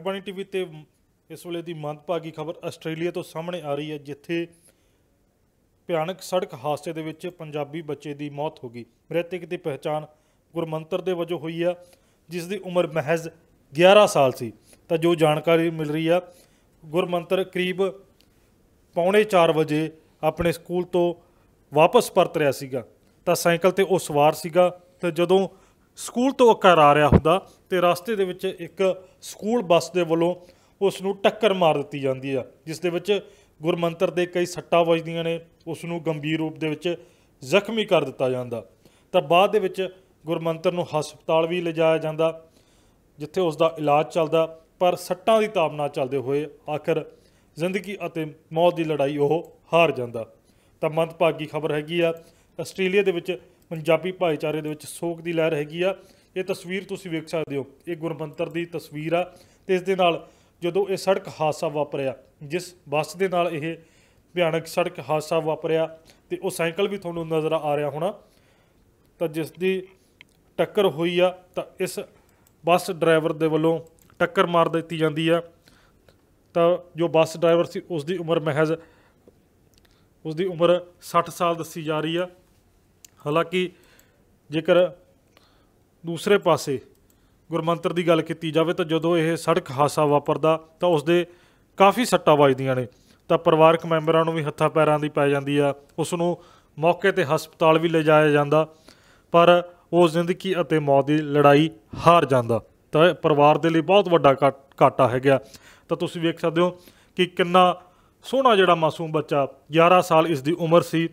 Jagbani TV ਤੇ ਇਸ ਵੇਲੇ ਦੀ ਮੰਦਭਾਗੀ ਖਬਰ ਆਸਟ੍ਰੇਲੀਆ ਤੋਂ ਸਾਹਮਣੇ ਆ ਰਹੀ ਹੈ ਜਿੱਥੇ ਭਿਆਨਕ ਸੜਕ ਹਾਦਸੇ ਦੇ ਵਿੱਚ ਪੰਜਾਬੀ ਬੱਚੇ ਦੀ ਮੌਤ ਹੋ ਗਈ ਮ੍ਰਿਤਕ ਦੀ ਪਛਾਣ ਗੁਰਮੰਤਰ ਦੇ ਵਜੋਂ ਹੋਈ ਆ ਜਿਸ ਦੀ ਉਮਰ ਮਹਿਜ਼ 11 ਸਾਲ ਸੀ ਤਾਂ ਜੋ ਜਾਣਕਾਰੀ ਮਿਲ ਰਹੀ ਆ ਗੁਰਮੰਤਰ ਕਰੀਬ ਪੌਣੇ 4 ਵਜੇ ਆਪਣੇ ਸਕੂਲ ਤੋਂ ਵਾਪਸ ਪਰਤ ਰਿਹਾ ਸੀਗਾ ਤਾਂ ਸਾਈਕਲ ਤੇ ਉਹ ਸਵਾਰ ਸੀਗਾ ਤੇ ਜਦੋਂ ਸਕੂਲ ਤੋਂ ਘਰ ਆ ਰਿਹਾ ਹੁੰਦਾ ਤੇ ਰਸਤੇ ਦੇ ਵਿੱਚ ਇੱਕ ਸਕੂਲ ਬੱਸ ਦੇ ਵੱਲੋਂ ਉਸ ਨੂੰ ਟੱਕਰ ਮਾਰ ਦਿੱਤੀ ਜਾਂਦੀ ਆ ਜਿਸ ਦੇ ਵਿੱਚ ਗੁਰਮੰਤਰ ਦੇ ਕਈ ਸੱਟਾਂ ਵੱਜਦੀਆਂ ਨੇ ਉਸ ਨੂੰ ਗੰਭੀਰ ਰੂਪ ਦੇ ਵਿੱਚ ਜ਼ਖਮੀ ਕਰ ਦਿੱਤਾ ਜਾਂਦਾ ਤਾਂ ਬਾਅਦ ਦੇ ਵਿੱਚ ਗੁਰਮੰਤਰ ਨੂੰ ਹਸਪਤਾਲ ਵੀ ਲਿਜਾਇਆ ਜਾਂਦਾ ਜਿੱਥੇ ਉਸ ਦਾ ਇਲਾਜ ਚੱਲਦਾ ਪਰ ਸੱਟਾਂ ਦੀ ਤਾਬਨਾ ਚੱਲਦੇ ਹੋਏ ਆਖਰ ਜ਼ਿੰਦਗੀ ਅਤੇ ਮੌਤ ਦੀ ਲੜਾਈ ਉਹ ਹਾਰ ਜਾਂਦਾ ਤਾਂ ਮੰਦਭਾਗੀ ਖਬਰ ਹੈਗੀ ਆ ਆਸਟ੍ਰੇਲੀਆ ਦੇ ਵਿੱਚ ਪੰਜਾਬੀ ਭਾਈਚਾਰੇ ਦੇ ਵਿੱਚ ਸੋਗ ਦੀ ਲਹਿਰ ਹੈਗੀ ਆ ਇਹ ਤਸਵੀਰ ਤੁਸੀਂ ਵੇਖ ਸਕਦੇ ਹੋ ਇਹ ਗੁਰਮੰਤਰ ਦੀ ਤਸਵੀਰ ਆ ਤੇ ਇਸ ਦੇ ਨਾਲ ਜਦੋਂ ਇਹ ਸੜਕ ਹਾਦਸਾ ਵਾਪਰਿਆ ਜਿਸ ਬੱਸ ਦੇ ਨਾਲ ਇਹ ਭਿਆਨਕ ਸੜਕ ਹਾਦਸਾ ਵਾਪਰਿਆ ਤੇ ਉਹ ਸਾਈਕਲ ਵੀ ਤੁਹਾਨੂੰ ਨਜ਼ਰ ਆ ਰਿਹਾ ਹੋਣਾ ਤਾਂ ਜਿਸ ਦੀ ਟੱਕਰ ਹੋਈ ਆ ਤਾਂ ਇਸ ਬੱਸ ਡਰਾਈਵਰ ਦੇ ਵੱਲੋਂ ਟੱਕਰ ਮਾਰ ਦਿੱਤੀ ਜਾਂਦੀ ਆ ਤਾਂ ਜੋ ਬੱਸ ਡਰਾਈਵਰ ਸੀ ਉਸ ਦੀ ਉਮਰ ਮਹਿਜ਼ ਉਸ ਦੀ ਉਮਰ 60 ਸਾਲ ਦੱਸੀ ਜਾ ਰਹੀ ਆ ਹਾਲਾਂਕਿ ਜੇਕਰ ਦੂਸਰੇ ਪਾਸੇ ਗੁਰਮੰਤਰ ਦੀ ਗੱਲ ਕੀਤੀ ਜਾਵੇ ਤਾਂ ਜਦੋਂ ਇਹ ਸੜਕ ਹਾਸਾ ਵਾਪਰਦਾ ਤਾਂ ਉਸ ਦੇ ਕਾਫੀ ਸੱਟਾਂ ਵੱਜਦੀਆਂ ਨੇ ਤਾਂ ਪਰਿਵਾਰਕ ਮੈਂਬਰਾਂ ਨੂੰ ਵੀ ਹੱਥਾਂ ਪੈਰਾਂ ਦੀ ਪੈ ਜਾਂਦੀ ਆ ਉਸ ਨੂੰ ਮੌਕੇ ਤੇ ਹਸਪਤਾਲ ਵੀ ਲਿਜਾਇਆ ਜਾਂਦਾ ਪਰ ਉਹ ਜ਼ਿੰਦਗੀ ਅਤੇ ਮੌਤ ਦੀ ਲੜਾਈ ਹਾਰ ਜਾਂਦਾ ਤਾਂ ਪਰਿਵਾਰ ਦੇ ਲਈ ਬਹੁਤ ਵੱਡਾ ਘਾਟਾ ਹੈਗਾ ਤਾਂ ਤੁਸੀਂ ਵੇਖ ਸਕਦੇ ਹੋ ਕਿ ਕਿੰਨਾ ਸੋਹਣਾ ਜਿਹੜਾ ਮਾਸੂਮ ਬੱਚਾ 11 ਸਾਲ ਇਸ ਦੀ ਉਮਰ ਸੀ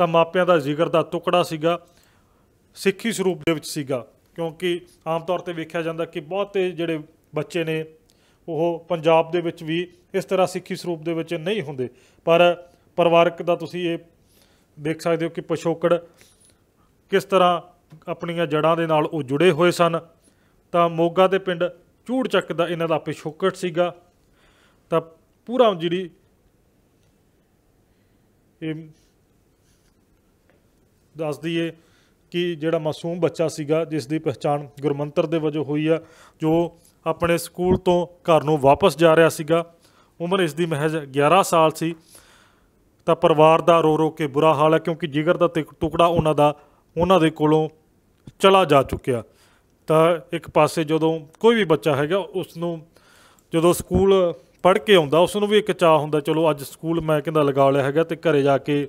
ਤਾਂ ਮਾਪਿਆਂ ਦਾ ਜ਼ਿਕਰ ਦਾ ਟੁਕੜਾ ਸੀਗਾ ਸਿੱਖੀ ਸਰੂਪ ਦੇ ਵਿੱਚ ਸੀਗਾ ਕਿਉਂਕਿ ਆਮ ਤੌਰ ਤੇ ਵੇਖਿਆ ਜਾਂਦਾ ਕਿ ਬਹੁਤੇ ਜਿਹੜੇ ਬੱਚੇ ਨੇ ਉਹ ਪੰਜਾਬ ਦੇ ਵਿੱਚ ਵੀ ਇਸ ਤਰ੍ਹਾਂ ਸਿੱਖੀ ਸਰੂਪ ਦੇ ਵਿੱਚ ਨਹੀਂ ਹੁੰਦੇ ਪਰ ਪਰਿਵਾਰਕ ਦਾ ਤੁਸੀਂ ਇਹ ਦੇਖ ਸਕਦੇ ਹੋ ਕਿ ਪਸ਼ੋਕੜ ਕਿਸ ਤਰ੍ਹਾਂ ਆਪਣੀਆਂ ਜੜਾਂ ਦੇ ਨਾਲ ਉਹ ਜੁੜੇ ਹੋਏ ਸਨ ਤਾਂ ਮੋਗਾ ਦੇ ਪਿੰਡ ਝੂੜ ਚੱਕ ਦਾ ਇਹਨਾਂ ਦਾ ਪਸ਼ੋਕੜ ਸੀਗਾ ਤਾਂ ਪੂਰਾ ਜਿਹੜੀ ਇਹ ਦੱਸ ਦਈਏ ਕਿ ਜਿਹੜਾ ਮਾਸੂਮ ਬੱਚਾ ਸੀਗਾ ਜਿਸ ਦੀ ਪਛਾਣ ਗੁਰਮੰਤਰ ਦੇ ਵਜੋਂ ਹੋਈ ਆ ਜੋ ਆਪਣੇ ਸਕੂਲ ਤੋਂ ਘਰ ਨੂੰ ਵਾਪਸ ਜਾ ਰਿਹਾ ਸੀਗਾ ਉਮਰ ਇਸ ਦੀ ਮਹਿਜ਼ 11 ਸਾਲ ਸੀ ਤਾਂ ਪਰਿਵਾਰ ਦਾ ਰੋ ਰੋ ਕੇ ਬੁਰਾ ਹਾਲ ਹੈ ਕਿਉਂਕਿ ਜਿਗਰ ਦਾ ਟੁਕੜਾ ਉਹਨਾਂ ਦਾ ਉਹਨਾਂ ਦੇ ਕੋਲੋਂ ਚਲਾ ਜਾ ਚੁੱਕਿਆ ਤਾਂ ਇੱਕ ਪਾਸੇ ਜਦੋਂ ਕੋਈ ਵੀ ਬੱਚਾ ਹੈਗਾ ਉਸ ਨੂੰ ਜਦੋਂ ਸਕੂਲ ਪੜ੍ਹ ਕੇ ਆਉਂਦਾ ਉਸ ਨੂੰ ਵੀ ਇੱਕ ਚਾਹ ਹੁੰਦਾ ਚਲੋ ਅੱਜ ਸਕੂਲ ਮੈਂ ਕਹਿੰਦਾ ਲਗਾ ਲਿਆ ਹੈਗਾ ਤੇ ਘਰੇ ਜਾ ਕੇ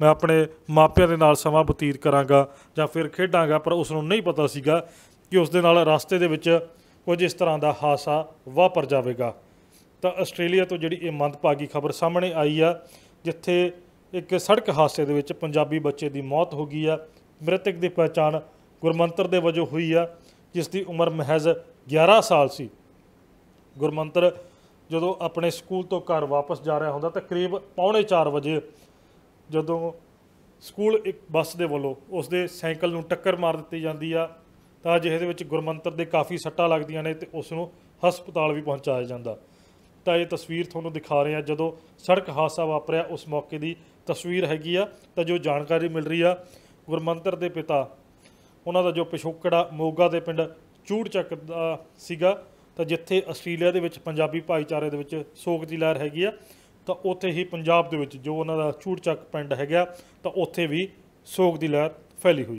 ਮੈਂ ਆਪਣੇ ਮਾਪਿਆਂ ਦੇ ਨਾਲ ਸਮਾਂ ਬਤੀਤ ਕਰਾਂਗਾ ਜਾਂ ਫਿਰ ਖੇਡਾਂਗਾ ਪਰ ਉਸ ਨੂੰ ਨਹੀਂ ਪਤਾ ਸੀਗਾ ਕਿ ਉਸ ਦੇ ਨਾਲ ਰਸਤੇ ਦੇ ਵਿੱਚ ਕੁਝ ਇਸ ਤਰ੍ਹਾਂ ਦਾ ਹਾਸਾ ਵਾਪਰ ਜਾਵੇਗਾ ਤਾਂ ਆਸਟ੍ਰੇਲੀਆ ਤੋਂ ਜਿਹੜੀ ਇਹ ਮੰਦਭਾਗੀ ਖਬਰ ਸਾਹਮਣੇ ਆਈ ਆ ਜਿੱਥੇ ਇੱਕ ਸੜਕ ਹਾਦਸੇ ਦੇ ਵਿੱਚ ਪੰਜਾਬੀ ਬੱਚੇ ਦੀ ਮੌਤ ਹੋ ਗਈ ਆ ਮ੍ਰਿਤਕ ਦੀ ਪਛਾਣ ਗੁਰਮੰਤਰ ਦੇ ਵਜੋਂ ਹੋਈ ਆ ਜਿਸ ਦੀ ਉਮਰ ਮਹਿਜ਼ 11 ਸਾਲ ਸੀ ਗੁਰਮੰਤਰ ਜਦੋਂ ਆਪਣੇ ਸਕੂਲ ਤੋਂ ਘਰ ਵਾਪਸ ਜਾ ਰਿਹਾ ਹੁੰਦਾ ਤਾਂ ਕਰੀਬ 4:30 ਵਜੇ ਜਦੋਂ ਸਕੂਲ ਇੱਕ ਬੱਸ ਦੇ ਵੱਲੋਂ ਉਸ ਦੇ ਸਾਈਕਲ ਨੂੰ ਟੱਕਰ ਮਾਰ ਦਿੱਤੀ ਜਾਂਦੀ ਆ ਤਾਂ ਜਿਹਦੇ ਵਿੱਚ ਗੁਰਮੰਤਰ ਦੇ ਕਾਫੀ ਸੱਟਾਂ ਲੱਗਦੀਆਂ ਨੇ ਤੇ ਉਸ ਨੂੰ ਹਸਪਤਾਲ ਵੀ ਪਹੁੰਚਾਇਆ ਜਾਂਦਾ ਤਾਂ ਇਹ ਤਸਵੀਰ ਤੁਹਾਨੂੰ ਦਿਖਾ ਰਹੇ ਆ ਜਦੋਂ ਸੜਕ ਹਾਦਸਾ ਵਾਪਰਿਆ ਉਸ ਮੌਕੇ ਦੀ ਤਸਵੀਰ ਹੈਗੀ ਆ ਤਾਂ ਜੋ ਜਾਣਕਾਰੀ ਮਿਲ ਰਹੀ ਆ ਗੁਰਮੰਤਰ ਦੇ ਪਿਤਾ ਉਹਨਾਂ ਦਾ ਜੋ ਪਿਸ਼ੋਕੜਾ ਮੋਗਾ ਦੇ ਪਿੰਡ ਚੂੜਚੱਕ ਦਾ ਸੀਗਾ ਤਾਂ ਜਿੱਥੇ ਆਸਟ੍ਰੇਲੀਆ ਦੇ ਵਿੱਚ ਪੰਜਾਬੀ ਭਾਈਚਾਰੇ ਦੇ ਵਿੱਚ ਸੋਗ ਦੀ ਲਹਿਰ ਹੈਗੀ ਆ ਤਾਂ ਉੱਥੇ ਹੀ ਪੰਜਾਬ ਦੇ ਵਿੱਚ ਜੋ ਉਹਨਾਂ ਦਾ ਚੂੜਚੱਕ ਪਿੰਡ ਹੈਗਾ ਤਾਂ ਉੱਥੇ ਵੀ ਸੋਗ ਦੀ ਲਹਿਰ ਫੈਲੀ ਹੋਈ